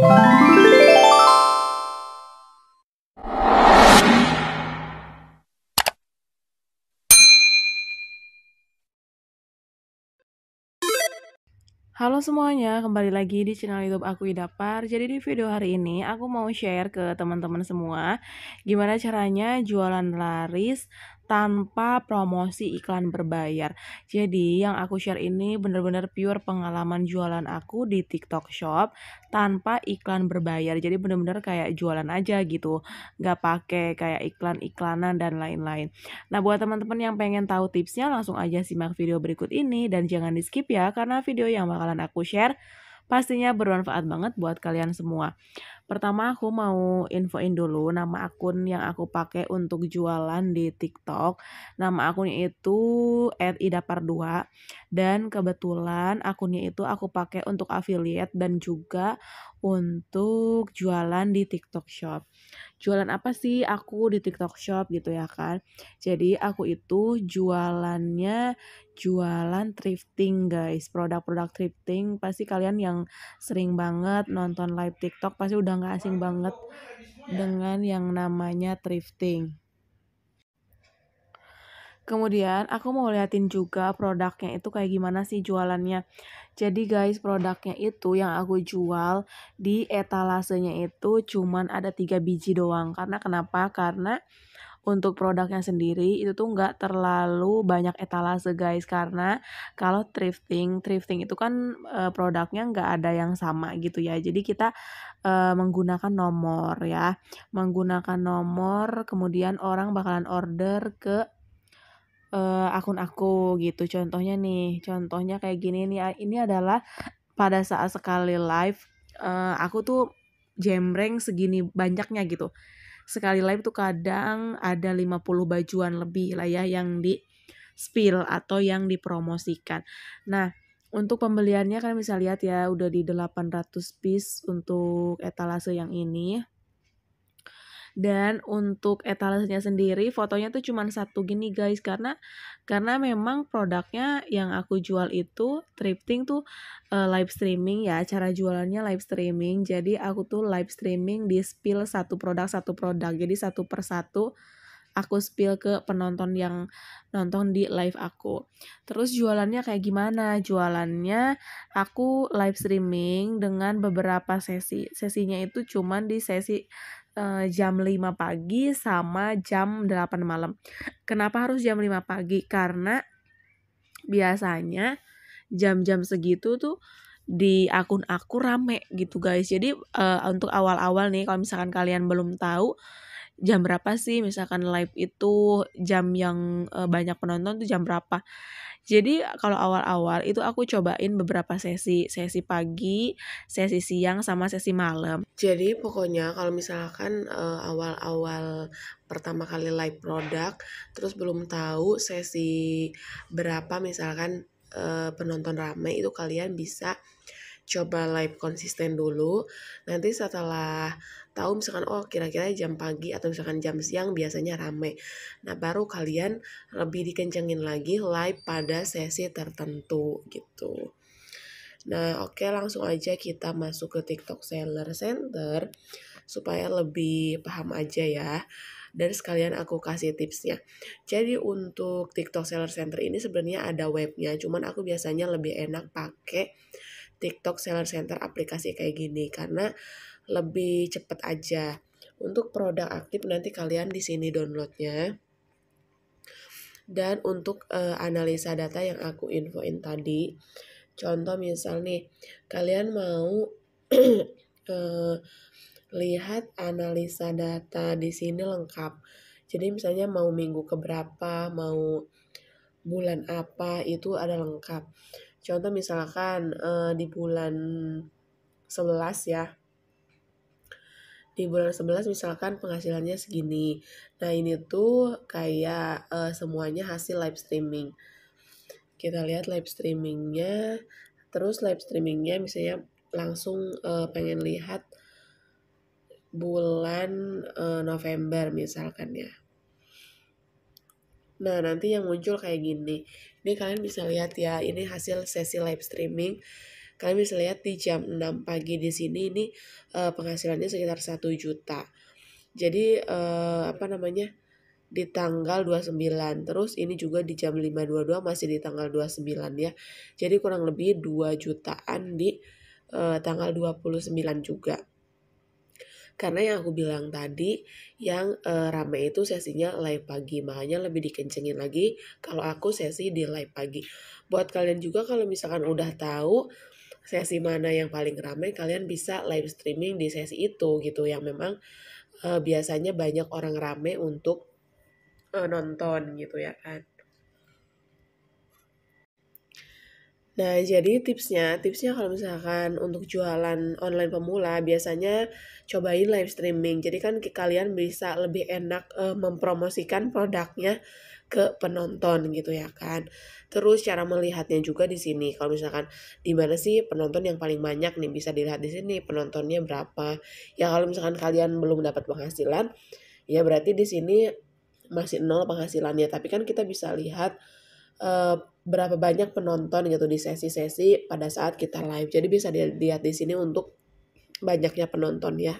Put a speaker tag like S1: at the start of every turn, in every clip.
S1: Halo semuanya, kembali lagi di channel YouTube aku Idapar. Jadi di video hari ini aku mau share ke teman-teman semua gimana caranya jualan laris tanpa promosi iklan berbayar. Jadi yang aku share ini benar-benar pure pengalaman jualan aku di TikTok Shop tanpa iklan berbayar. Jadi benar-benar kayak jualan aja gitu, nggak pakai kayak iklan-iklanan dan lain-lain. Nah buat teman-teman yang pengen tahu tipsnya langsung aja simak video berikut ini dan jangan di skip ya karena video yang bakalan aku share pastinya bermanfaat banget buat kalian semua. Pertama aku mau infoin dulu nama akun yang aku pakai untuk jualan di TikTok. Nama akunnya itu @idapar2 dan kebetulan akunnya itu aku pakai untuk affiliate dan juga untuk jualan di TikTok Shop jualan apa sih aku di TikTok Shop gitu ya kan. Jadi aku itu jualannya jualan thrifting guys, produk-produk thrifting. Pasti kalian yang sering banget nonton live TikTok pasti udah gak asing banget dengan yang namanya thrifting. Kemudian aku mau liatin juga produknya itu kayak gimana sih jualannya. Jadi guys produknya itu yang aku jual di etalasenya itu cuman ada tiga biji doang. Karena kenapa? Karena untuk produknya sendiri itu tuh nggak terlalu banyak etalase guys karena kalau thrifting thrifting itu kan eh, produknya nggak ada yang sama gitu ya jadi kita e, menggunakan nomor ya menggunakan nomor kemudian orang bakalan order ke Eh, akun aku gitu. Contohnya nih, contohnya kayak gini nih. Ini adalah pada saat sekali live uh, aku tuh jembreng segini banyaknya gitu. Sekali live tuh kadang ada 50 bajuan lebih lah ya yang di spill atau yang dipromosikan. Nah, untuk pembeliannya kalian bisa lihat ya udah di 800 piece untuk etalase yang ini dan untuk etalasenya sendiri fotonya tuh cuman satu gini guys karena karena memang produknya yang aku jual itu tripting tuh uh, live streaming ya cara jualannya live streaming jadi aku tuh live streaming di spill satu produk satu produk jadi satu persatu aku spill ke penonton yang nonton di live aku. Terus jualannya kayak gimana? Jualannya aku live streaming dengan beberapa sesi. Sesinya itu cuman di sesi Eh, jam 5 pagi sama jam 8 malam. Kenapa harus jam 5 pagi? Karena biasanya jam-jam segitu tuh di akun aku rame gitu guys. Jadi uh, untuk awal-awal nih kalau misalkan kalian belum tahu jam berapa sih misalkan live itu jam yang uh, banyak penonton tuh jam berapa. Jadi kalau awal-awal itu aku cobain beberapa sesi, sesi
S2: pagi, sesi siang sama sesi malam. Jadi pokoknya kalau misalkan eh, awal-awal pertama kali live produk terus belum tahu sesi berapa misalkan uh, penonton ramai itu kalian bisa uh, coba live konsisten dulu. Nanti setelah tahu misalkan oh kira-kira jam pagi atau misalkan jam siang biasanya rame. Nah, baru kalian lebih dikencengin lagi live pada sesi tertentu gitu. Nah, oke okay, langsung aja kita masuk ke TikTok Seller Center supaya lebih paham aja ya dan sekalian aku kasih tipsnya. Jadi untuk TikTok Seller Center ini sebenarnya ada webnya, cuman aku biasanya lebih enak pakai TikTok Seller Center aplikasi kayak gini karena lebih cepat aja. Untuk produk aktif nanti kalian di sini downloadnya. Dan untuk uh, analisa data yang aku infoin tadi, contoh misal nih, kalian mau uh, lihat analisa data di sini lengkap. Jadi misalnya mau minggu keberapa, mau bulan apa, itu ada lengkap. Contoh misalkan uh, di bulan 11 ya. Di bulan 11 misalkan penghasilannya segini. Nah, ini tuh kayak uh, semuanya hasil live streaming. Kita lihat live streamingnya. Terus live streamingnya misalnya langsung uh, pengen lihat bulan uh, November misalkan ya Nah, nanti yang muncul kayak gini. Ini kalian bisa lihat ya, ini hasil sesi live streaming. Kalian bisa lihat di jam 6 pagi di sini ini uh, penghasilannya sekitar 1 juta. Jadi uh, apa namanya? di tanggal 29. Terus ini juga di jam 5.22 masih di tanggal 29 ya. Jadi kurang lebih 2 jutaan di uh, tanggal 29 juga. Karena yang aku bilang tadi, yang e, rame itu sesinya live pagi, makanya lebih dikencengin lagi kalau aku sesi di live pagi. Buat kalian juga kalau misalkan udah tahu sesi mana yang paling rame, kalian bisa live streaming di sesi itu gitu, yang memang e, biasanya banyak orang rame untuk e, nonton gitu ya kan. Nah, jadi tipsnya, tipsnya kalau misalkan untuk jualan online pemula biasanya cobain live streaming. Jadi kan kalian bisa lebih enak uh, mempromosikan produknya ke penonton gitu ya kan. Terus cara melihatnya juga di sini. Kalau misalkan di mana sih penonton yang paling banyak nih bisa dilihat di sini penontonnya berapa. Ya kalau misalkan kalian belum dapat penghasilan, ya berarti di sini masih nol penghasilannya. Tapi kan kita bisa lihat uh, berapa banyak penonton gitu di sesi-sesi pada saat kita live. Jadi bisa dilihat di sini untuk banyaknya penonton ya.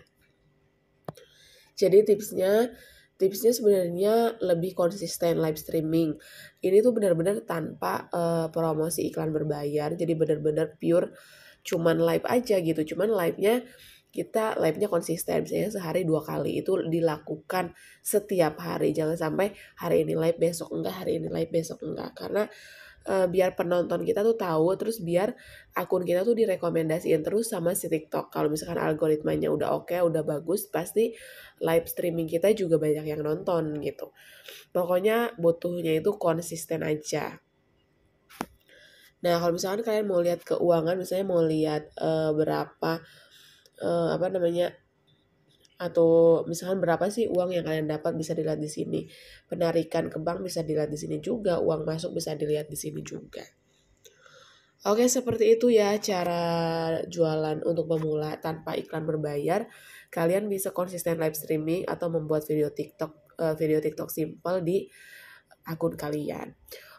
S2: Jadi tipsnya tipsnya sebenarnya lebih konsisten live streaming. Ini tuh benar-benar tanpa uh, promosi iklan berbayar. Jadi benar-benar pure cuman live aja gitu. Cuman live-nya kita live-nya konsisten misalnya sehari dua kali itu dilakukan setiap hari jangan sampai hari ini live besok enggak hari ini live besok enggak karena uh, biar penonton kita tuh tahu terus biar akun kita tuh direkomendasiin terus sama si TikTok kalau misalkan algoritmanya udah oke okay, udah bagus pasti live streaming kita juga banyak yang nonton gitu pokoknya butuhnya itu konsisten aja nah kalau misalkan kalian mau lihat keuangan misalnya mau lihat uh, berapa uh, apa namanya atau misalkan berapa sih uang yang kalian dapat bisa dilihat di sini. Penarikan ke bank bisa dilihat di sini juga, uang masuk bisa dilihat di sini juga. Oke, seperti itu ya cara jualan untuk pemula tanpa iklan berbayar. Kalian bisa konsisten live streaming atau membuat video TikTok eh, video TikTok simple di akun kalian.